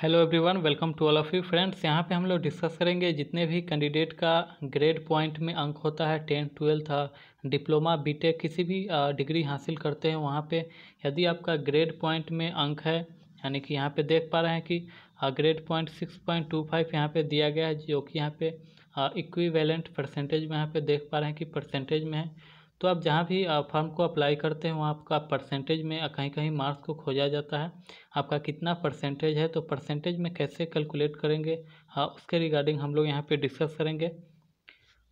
hello everyone welcome to all of you friends यहाँ पे हम लोग डिस्कस करेंगे जितने भी कैंडिडेट का ग्रेड पॉइंट में अंक होता है टेंथ ट्वेल्थ डिप्लोमा बीटेक किसी भी डिग्री हासिल करते हैं वहाँ पे यदि आपका ग्रेड पॉइंट में अंक है यानी कि यहाँ पे देख पा रहे हैं कि grade point six point two five यहाँ पर दिया गया है जो कि यहाँ पर इक्वी परसेंटेज में यहाँ पर देख पा रहे हैं कि परसेंटेज में है तो आप जहाँ भी फॉर्म को अप्लाई करते हैं वहाँ आपका परसेंटेज में कहीं कहीं मार्क्स को खोजा जाता है आपका कितना परसेंटेज है तो परसेंटेज में कैसे कैलकुलेट करेंगे हाँ उसके रिगार्डिंग हम लोग यहाँ पे डिस्कस करेंगे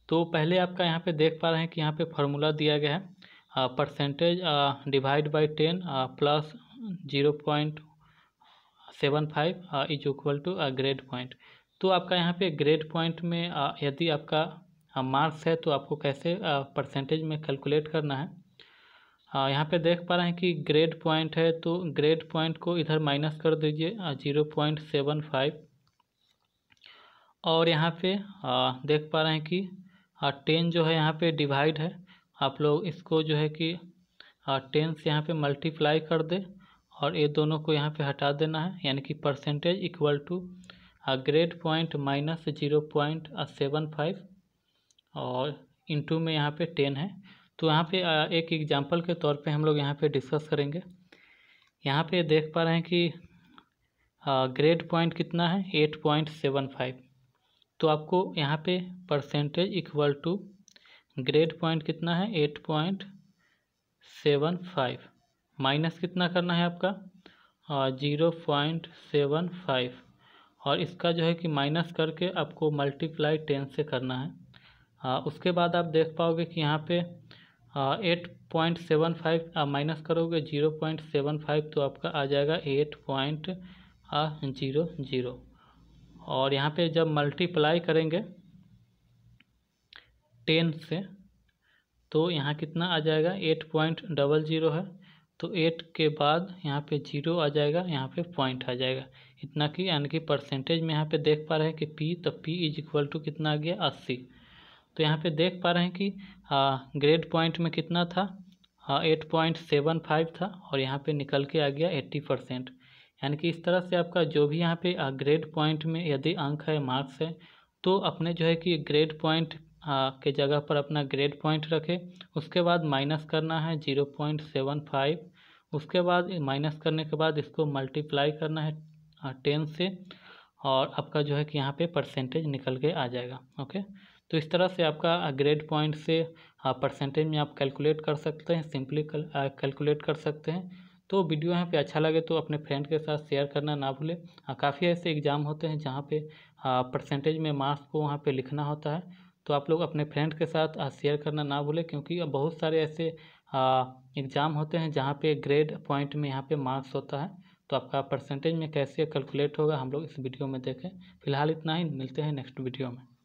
तो पहले आपका यहाँ पे देख पा रहे हैं कि यहाँ पे फार्मूला दिया गया है percentage divide by ten plus zero point seven five is equal to grade point तो आपका यहाँ पे ग्रेड पॉइंट में यदि आपका हाँ, मार्क्स है तो आपको कैसे परसेंटेज में कैलकुलेट करना है यहाँ पे देख पा रहे हैं कि ग्रेड पॉइंट है तो ग्रेड पॉइंट को इधर माइनस कर दीजिए जीरो पॉइंट सेवन फाइव और यहाँ पे देख पा रहे हैं कि टेन जो है यहाँ पे डिवाइड है आप लोग इसको जो है कि टेन से यहाँ पे मल्टीप्लाई कर दे और ये दोनों को यहाँ पे हटा देना है यानी कि percentage equal to grade point minus zero point seven five और इनटू में यहाँ पे टेन है तो यहाँ पे एक एग्जांपल के तौर पे हम लोग यहाँ पे डिस्कस करेंगे यहाँ पे देख पा रहे हैं कि ग्रेड पॉइंट कितना है एट पॉइंट सेवन फाइव तो आपको यहाँ पे percentage equal to grade point कितना है eight point seven five minus कितना करना है आपका ज़ीरो पॉइंट सेवन फाइव और इसका जो है कि माइनस करके आपको मल्टीप्लाई टेन से करना है आ, हाँ, उसके बाद आप देख पाओगे कि यहाँ पे eight point seven five minus करोगे जीरो पॉइंट सेवन फाइव तो आपका आ जाएगा एट पॉइंट जीरो जीरो और यहाँ पे जब मल्टीप्लाई करेंगे टेन से तो यहाँ कितना आ जाएगा एट पॉइंट डबल जीरो है तो एट के बाद यहाँ पे जीरो आ जाएगा यहाँ पे पॉइंट आ जाएगा इतना कि यानी कि परसेंटेज में यहाँ पे देख पा रहे हैं कि पी तो पी इज इक्वल टू कितना आ गया अस्सी तो यहाँ पे देख पा रहे हैं कि ग्रेड पॉइंट में कितना था एट पॉइंट सेवन फाइव था और यहाँ पे निकल के आ गया एट्टी परसेंट यानी कि इस तरह से आपका जो भी यहाँ पे ग्रेड पॉइंट में यदि अंक है मार्क्स है तो अपने जो है कि ग्रेड पॉइंट के जगह पर अपना ग्रेड पॉइंट रखे उसके बाद माइनस करना है जीरो पॉइंट सेवन फाइव उसके बाद माइनस करने के बाद इसको मल्टीप्लाई करना है टेन से और आपका जो है कि यहाँ पे परसेंटेज निकल के आ जाएगा ओके तो इस तरह से आपका ग्रेड पॉइंट से आप परसेंटेज में आप कैलकुलेट कर सकते हैं सिंपली कैलकुलेट कर सकते हैं तो वीडियो यहाँ पे अच्छा लगे तो अपने फ्रेंड के साथ शेयर करना ना भूलें काफ़ी ऐसे एग्ज़ाम होते हैं जहाँ पे परसेंटेज में मार्क्स को वहाँ पे लिखना होता है तो आप लोग अपने फ्रेंड के साथ शेयर करना ना भूलें क्योंकि बहुत सारे ऐसे एग्ज़ाम होते हैं जहाँ पे ग्रेड पॉइंट में यहाँ पे मार्क्स होता है तो आपका परसेंटेज में कैसे कैलकुलेट होगा हम लोग इस वीडियो में देखें फिलहाल इतना ही मिलते हैं नेक्स्ट वीडियो में